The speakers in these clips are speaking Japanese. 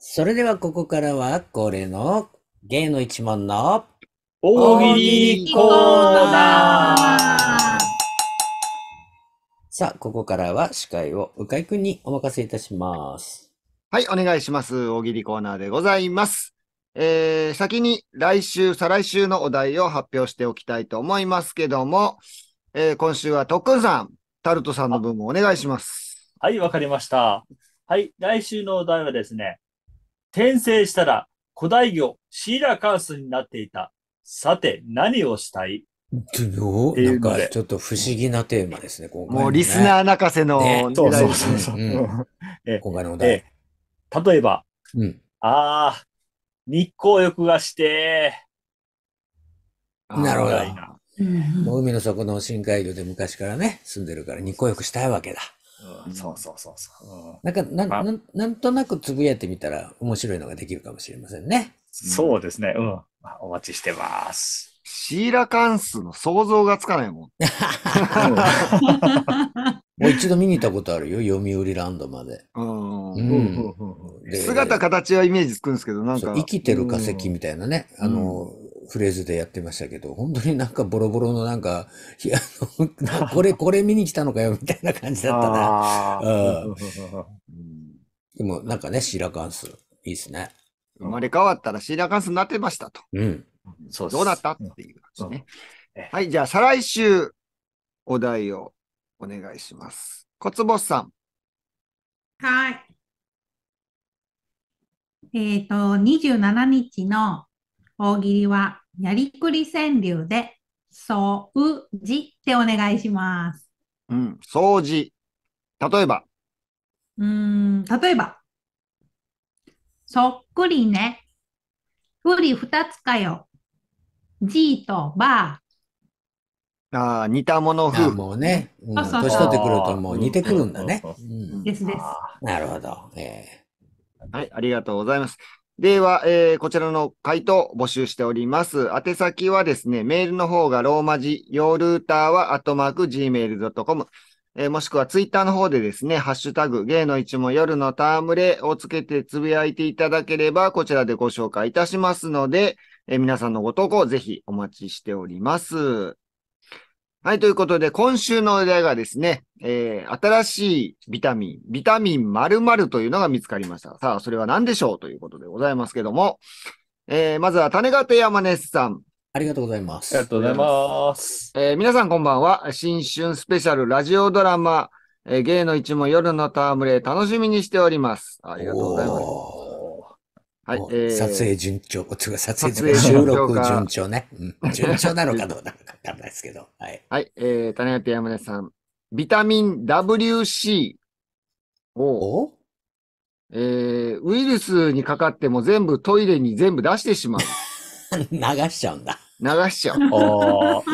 それではここからは恒例の芸の一問の大喜利コーナーさあ、ここからは司会を鵜飼君くんにお任せいたします。はい、お願いします。大喜利コーナーでございます。えー、先に来週、再来週のお題を発表しておきたいと思いますけども、えー、今週は特訓さん、タルトさんの分もお願いします。はい、わかりました。はい、来週のお題はですね、転生したら古代魚シーラカンスになっていた。さて、何をしたいどうなんかちょっと不思議なテーマですね、今回、ね、もうリスナー泣かせの、ね、そうそうそう今回のお題。例えば、うん、ああ、日光浴がして。なるほど。もう海の底の深海魚で昔からね、住んでるから日光浴したいわけだ。そうそうそうそう。なんかなな、なんとなくつぶやいてみたら面白いのができるかもしれませんね。そうですね。うん。お待ちしてます。シーラカンスの想像がつかないもん。もう一度見に行ったことあるよ、読売ランドまで。姿形はイメージつくんですけど、なんか。生きてる化石みたいなね、あの、フレーズでやってましたけど、本当になんかボロボロのなんか、いや、これ、これ見に来たのかよみたいな感じだったな。うん、でもなんかね、シーラカンス、いいですね。生まれ変わったらシーラカンスになってましたと。うん。そうどうだったっていう感じね。はい、じゃあ再来週、お題をお願いします。小坪さん。はい。えっ、ー、と、27日の大喜利はやりくり川柳で、そうじってお願いします。うん、掃除。例えば。うん、例えば。そっくりね。ふり二つかよ。じいとばあ。あ似たもの風。もうね、うん、年取ってくるともう似てくるんだね。うんですです。なるほど。えー、はい、ありがとうございます。では、えー、こちらの回答募集しております。宛先はですね、メールの方がローマ字、ールーターはアットマーク gmail.com、えー、もしくはツイッターの方でですね、ハッシュタグ、芸の一も夜のタームレをつけてつぶやいていただければ、こちらでご紹介いたしますので、えー、皆さんのご投稿をぜひお待ちしております。はい、ということで、今週のお題がですね、えー、新しいビタミン、ビタミン〇〇というのが見つかりました。さあ、それは何でしょうということでございますけども、えー、まずは種形山根さん。ありがとうございます。ありがとうございます。えー、皆さんこんばんは。新春スペシャルラジオドラマ、えー、芸の一問夜の戯れ、楽しみにしております。ありがとうございます。はい。えー、撮影順調、撮影収録順調ね。順調なのかどうなのかわかんないですけど。はい。はい。えー、種屋ピアムネさん。ビタミン WC を、えー、ウイルスにかかっても全部トイレに全部出してしまう。流しちゃうんだ。流しちゃう。お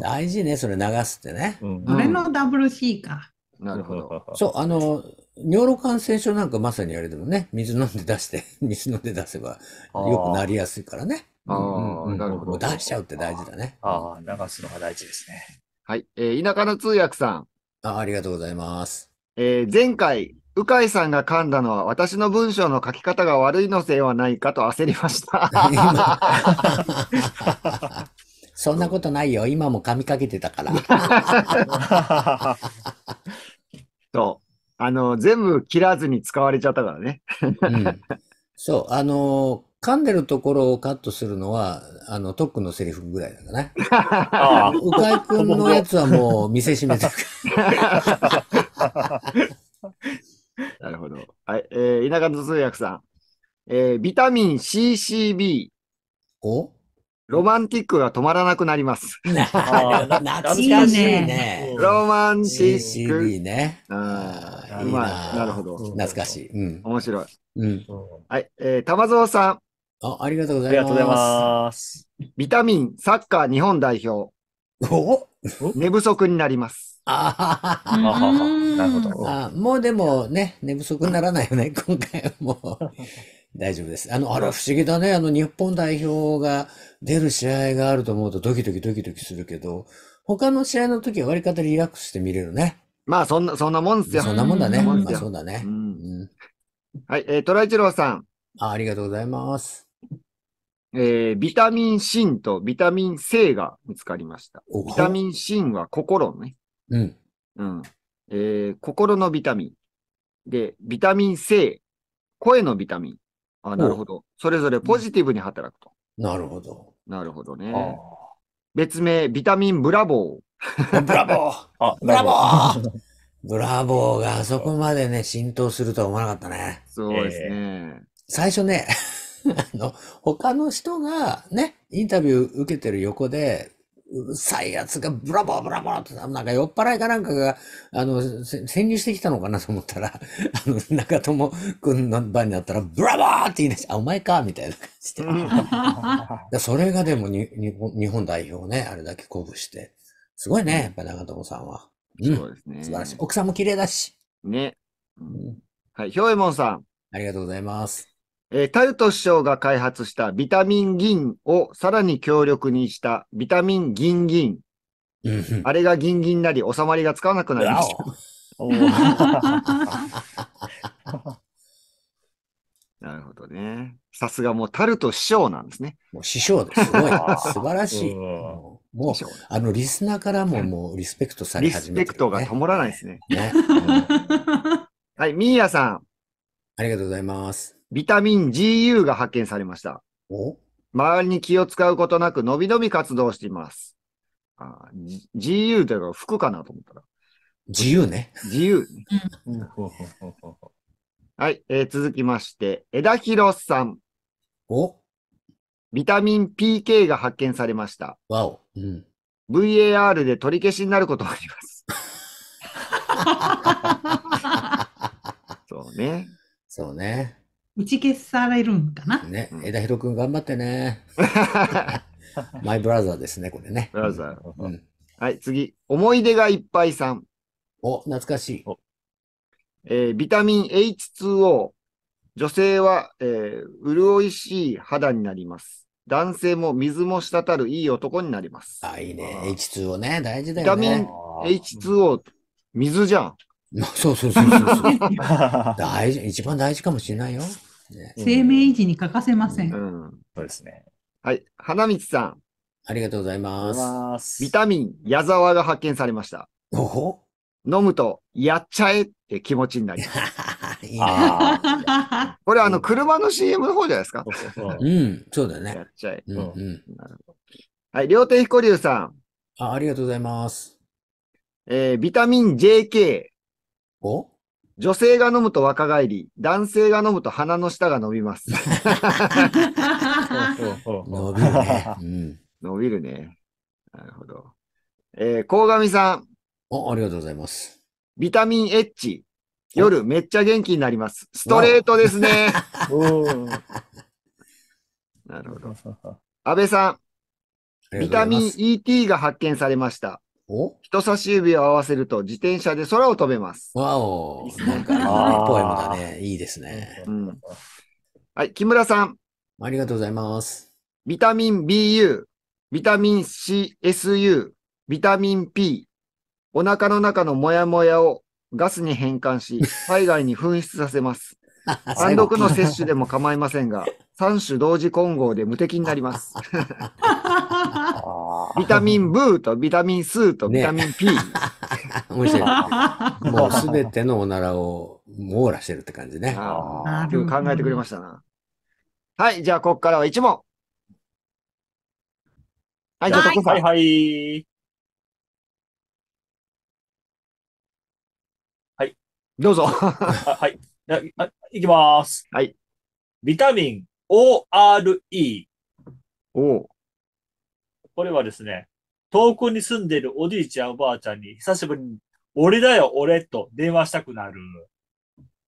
大事ね、それ流すってね。うん、俺の WC か。なるほど。そう、あの、尿路感染症なんかまさにあれでもね、水飲んで出して、水飲んで出せばよくなりやすいからね。ああ、うん、なるほど。出しちゃうって大事だね。ああ、流すのが大事ですね。はい。えー、田舎の通訳さん。あありがとうございます。えー、前回、鵜飼さんが噛んだのは私の文章の書き方が悪いのせいはないかと焦りました。そんなことないよ。今も噛みかけてたから。あの、全部切らずに使われちゃったからね。うん、そう、あの噛んでるところをカットするのは、あの、トックのセリフぐらいだからね。うかいくんのやつはもう見せしめて なるほど。はい、えー、田舎の通訳さん。えー、ビタミン CCB。おロマンティックが止まらなくなります。懐かしいね。ロマンティック。CCB ね。うんあ、いいな。なるほど。懐かしい。うん。面白い。うん。はい、えー、玉蔵さん。あ、ありがとうございます。ありがとうございます。ビタミン、サッカー日本代表。お寝不足になります。あなるほど。あもうでもね、寝不足にならないよね、今回はもう。大丈夫です。あの、あれ不思議だね。あの、日本代表が出る試合があると思うとドキドキドキドキするけど、他の試合の時は割り方リラックスして見れるね。まあ、そんな、そんなもんですよ。そんなもんだね。まあ、そうだね。はい、えー、トライチローさん。あありがとうございます。えー、ビタミンシンとビタミン C が見つかりました。ビタミンシンは心ね。うん。うん。えー、心のビタミン。で、ビタミン C、声のビタミン。あ、なるほど。それぞれポジティブに働くと。なるほど。なるほどね。別名、ビタミンブラボー。ブラボーあ、ブラボー ブラボーがあそこまでね、浸透するとは思わなかったね。そうですね。最初ね、あの、他の人がね、インタビュー受けてる横で、うさいやつがブラボーブラボーって、なんか酔っ払いかなんかが、あの、潜入してきたのかなと思ったら、あの、中友くんの番になったら、ブラボーって言い出して、あ、お前かみたいな感じで。それがでもにに日本代表ね、あれだけ鼓舞して。すごいね、やっぱ長友さんは。うん、そうですね。素晴らしい。奥さんも綺麗だし。ね。うん、はい、ひょうえもんさん。ありがとうございます。えー、タルト師匠が開発したビタミン銀をさらに強力にしたビタミン銀銀。あれが銀銀なり収まりがつかなくなりました。なるほどね。さすがもうタルト師匠なんですね。もう師匠です。すごい。素晴らしい。もう、あの、リスナーからももうリスペクトされ始めて、ね、リスペクトが止まらないですね。ねはい、ミーヤさん。ありがとうございます。ビタミン GU が発見されました。周りに気を使うことなく、のびのび活動しています。あ GU というか、服かなと思ったら。自由ね。自由。はい、えー、続きまして、枝広さん。おビタミン PK が発見されました。わお。うん、VAR で取り消しになることもあります。そうね。そうね。打ち消されるんかな。ね、枝広くん頑張ってね。マイブラザーですね、これね。ブラザー。うん、はい、次。思い出がいっぱいさん。お、懐かしい。えー、ビタミン H2O、女性は、えー、潤いしい肌になります。男性も水も滴るいい男になります。あ、いいね。H2O ね。大事だよね。ビタミン H2O、水じゃん。そうそうそうそうそう。大事、一番大事かもしれないよ。ね、生命維持に欠かせません。うん、うん、そうですね。はい。花道さん。ありがとうございます。ビタミン、矢沢が発見されました。おほ飲むと、やっちゃえって気持ちになります。いいね。これ、あの、車の CM の方じゃないですか。そうん、そうだね。やっちゃい。うんうん、なるほどはい、両手彦龍さん。あありがとうございます。えー、ビタミン JK。お女性が飲むと若返り、男性が飲むと鼻の下が伸びます。伸びるね、うん。伸びるね。なるほど。えー、鴻上さん。お、ありがとうございます。ビタミン H。夜めっちゃ元気になります。ストレートですね。なるほど。安倍さん、ビタミン ET が発見されました。人差し指を合わせると自転車で空を飛べます。わお、いいなんかポエムだね。いいですね、うん、はい、木村さん。ありがとうございます。ビタミン BU、ビタミン CSU、ビタミン P、お腹の中のモヤモヤをガスに変換し、体外に噴出させます。単独の摂取でも構いませんが、三種同時混合で無敵になります。ビタミンブーとビタミンスーとビタミン P。ね、面白い。もうすべてのおならを網羅してるって感じね。あよく考えてくれましたな。はい、じゃあここからは1問。はい、じゃあ、ここはい、はい。どうぞ。はい。いきます。はい。ビタミン ORE。おこれはですね、遠くに住んでるおじいちゃんおばあちゃんに久しぶりに、俺だよ、俺と電話したくなる。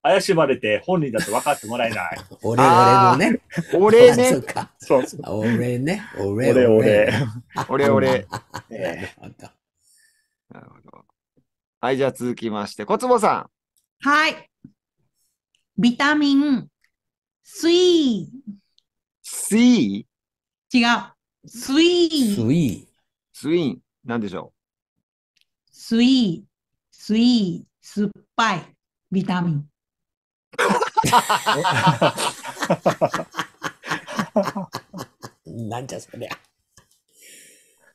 怪しまれて本人だと分かってもらえない。俺、俺のね。俺ね。そうか。そうそう。俺ね。俺、俺。俺、俺。俺、なるほど。はい、じゃあ続きまして、小坪さん。はい。ビタミン C。C? 違う。スイスイスイでしょうスイスイ酸っぱい。ビタミン。なんじゃそりゃ。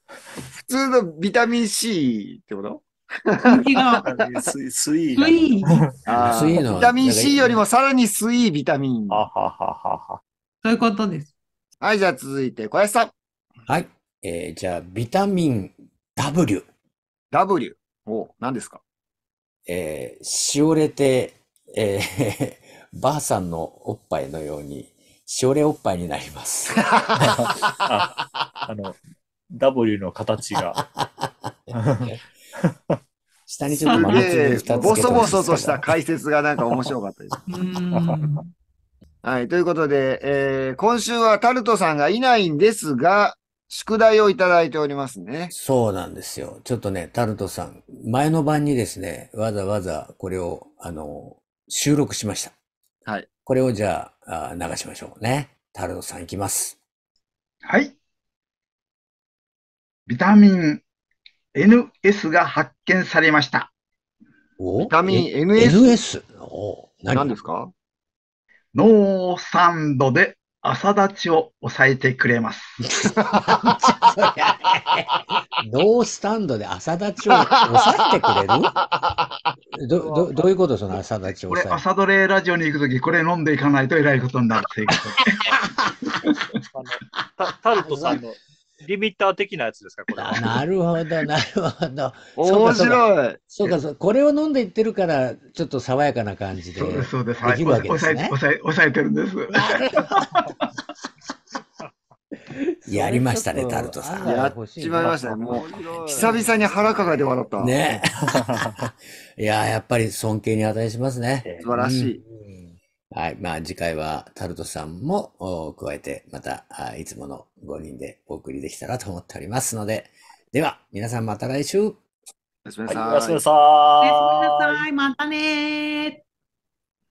普通のビタミン C ってこと人気が。ス イ、スイ。スイ。あスイの。ビタミン C よりもさらにスイービタミン。はははは。そういうことです。はい、じゃあ続いて小林さん。はい。えー、じゃあ、ビタミン W。W。お何ですかえー、しおれて、えー、ばあさんのおっぱいのように、しおれおっぱいになります。ああの、W の形が。下にちょっと真夏に2つボソボソとした解説がなんか面白かったです。はい。ということで、えー、今週はタルトさんがいないんですが、宿題をいただいておりますね。そうなんですよ。ちょっとね、タルトさん、前の晩にですね、わざわざこれを、あの、収録しました。はい。これをじゃあ、あ流しましょうね。タルトさんいきます。はい。ビタミン NS が発見されました。ビタミン NS?NS? 何ですかノーサンドで朝立ちを抑えてくれます。ノースタンドで朝立ちを抑えてくれる どどどういうことその朝立ちを抑えこれ朝ドレラジオに行くとき、これ飲んでいかないとえらいことになるっていうこと。タルトさんのリミッター的なやつですか、これは。なるほど、なるほど。面白い。そうか、そう。これを飲んでいってるから、ちょっと爽やかな感じで。そうです、そうです。できるわけですね。はい、抑え抑えてるんです。やりましたね、タルトさん。やっちまいましたね。もう、久々に腹抱えて笑った。ね。いや、やっぱり尊敬に値しますね。素晴らしい。うんはい。まあ、次回はタルトさんも加えて、また、いつもの5人でお送りできたらと思っておりますので、では、皆さんまた来週。おやすみなさい。おやすみなさい。またね